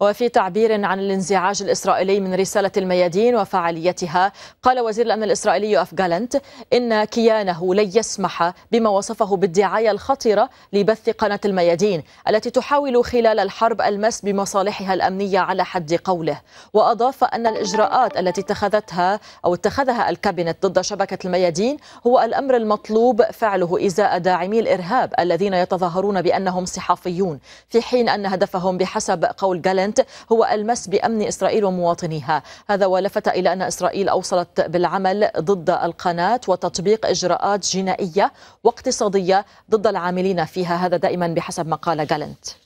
وفي تعبير عن الانزعاج الإسرائيلي من رسالة الميادين وفعاليتها قال وزير الأمن الإسرائيلي أف جالنت إن كيانه لن يسمح بما وصفه بالدعاية الخطيرة لبث قناة الميادين التي تحاول خلال الحرب المس بمصالحها الأمنية على حد قوله وأضاف أن الإجراءات التي اتخذتها أو اتخذها الكابينت ضد شبكة الميادين هو الأمر المطلوب فعله إزاء داعمي الإرهاب الذين يتظاهرون بأنهم صحافيون في حين أن هدفهم بحسب قول جالنت جالنت هو المس بأمن إسرائيل ومواطنيها هذا ولفت إلى أن إسرائيل أوصلت بالعمل ضد القناة وتطبيق إجراءات جنائية واقتصادية ضد العاملين فيها هذا دائما بحسب ما قال جالنت